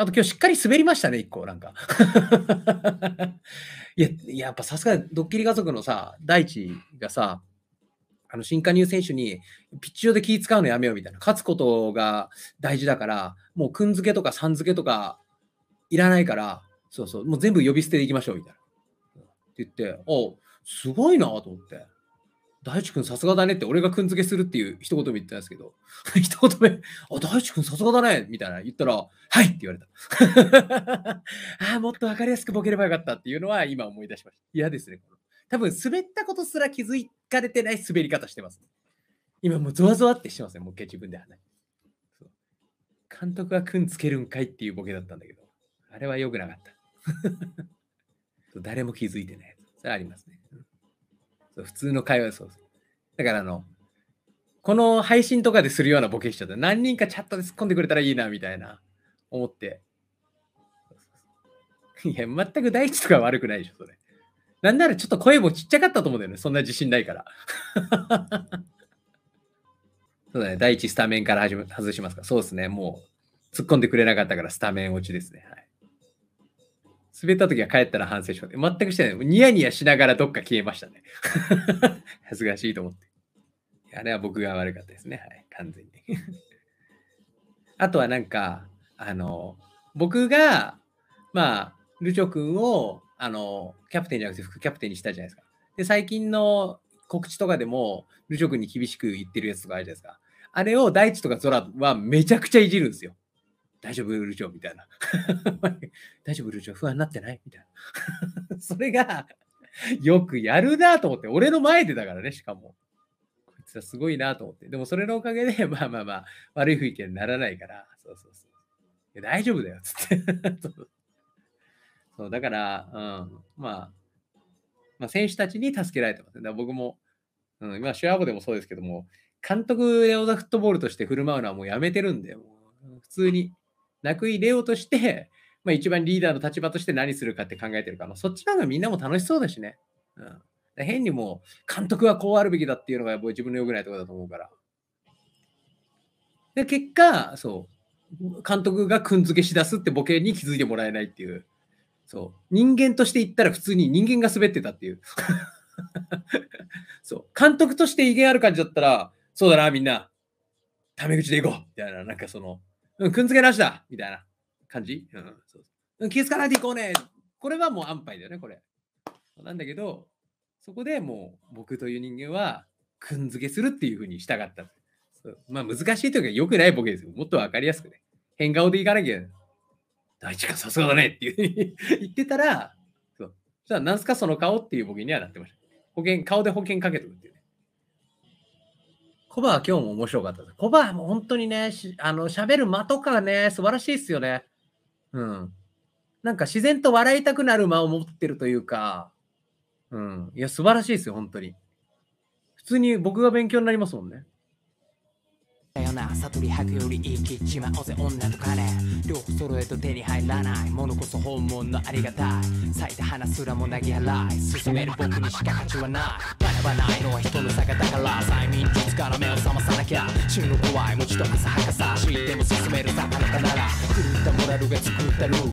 あと今日しっかり滑りましたね、一個、なんか。いや、やっぱさすがドッキリ家族のさ、大地がさ、あの新加入選手にピッチ上で気使うのやめようみたいな、勝つことが大事だから、もうくんづけとかさんづけとかいらないから、そうそう、もう全部呼び捨てでいきましょうみたいな。って言って、おすごいなと思って。大地君さすがだねって俺がくんづけするっていう一言も言ったんですけど、一言目、あ、大地君さすがだねみたいな言ったら、はいって言われた。あもっと分かりやすくボケればよかったっていうのは今思い出しました。嫌ですね。多分滑ったことすら気づかれてない滑り方してます、今もうゾワゾワってしてますね。もう一回自分で話監督がくんつけるんかいっていうボケだったんだけど、あれは良くなかった。誰も気づいてない。それありますね。うん普通の会話そうそう。だからあの、この配信とかでするようなボケしちゃった。何人かチャットで突っ込んでくれたらいいな、みたいな、思って。いや、全く第一とか悪くないでしょ、それ。なんならちょっと声もちっちゃかったと思うんだよね。そんな自信ないから。そうだね。第一スタメンから外しますか。そうですね。もう突っ込んでくれなかったからスタメン落ちですね。はい。滑った時は帰ったら反省しまって、全くしてない。ニヤニヤしながらどっか消えましたね。恥ずかしいと思って。あれは僕が悪かったですね。はい、完全に。あとはなんか、あの、僕が、まあ、ルチョ君を、あの、キャプテンじゃなくて副キャプテンにしたじゃないですか。で、最近の告知とかでも、ルチョ君に厳しく言ってるやつとかあるじゃないですか。あれを大地とか空はめちゃくちゃいじるんですよ。大丈夫、ルチョみたいな。大丈夫、ルーちゃん、不安になってないみたいな。それが、よくやるなと思って、俺の前でだからね、しかも。こいつはすごいなと思って。でも、それのおかげで、まあまあまあ、悪い雰囲気にならないから、そうそうそう。いや大丈夫だよ、つって そう、だから、うん、まあ、まあ、選手たちに助けられてます、ね。だ僕も、うん、今、シュアボでもそうですけども、監督レオザフットボールとして振る舞うのはもうやめてるんで、もう普通に、泣く入れようとして、まあ、一番リーダーの立場として何するかって考えてるから、そっちの方がみんなも楽しそうだしね。うん、変にもう、監督はこうあるべきだっていうのが自分の良くないところだと思うから。で、結果、そう、監督がくんづけしだすってボケに気づいてもらえないっていう。そう、人間として言ったら普通に人間が滑ってたっていう。そう、監督として威厳ある感じだったら、そうだな、みんな、タメ口でいこうみたいな、なんかその、うん、くんづけなしだみたいな。感じ、うん、そう気づかないでいこうねこれはもう安牌だよね、これ。なんだけど、そこでもう僕という人間は、くんづけするっていうふうにしたかった。まあ難しいというか良くないボケですよ。もっとわかりやすくね。変顔でいかなきゃ、大地君さすがだねっていうふうに言ってたら、そう。そしたら何すかその顔っていうボケにはなってました。保険、顔で保険かけてくっていうね。コバは今日も面白かったです。コバはもう本当にね、しあの喋る間とかね、素晴らしいですよね。うん。なんか自然と笑いたくなる間を持ってるというか、うん。いや、素晴らしいですよ、本当に。普通に僕が勉強になりますもんね。だよな悟り吐くより生きちまおうぜ女と金両方揃えと手に入らないものこそ本物のありがたい咲いた花すらもなぎ払い進める僕にしか価値はない学ばないのは人の差だから催眠術から目をきゃ死ぬの怖いもちと浅はかさ死んでも進めるさ田中なら狂ったモラルが作ったルー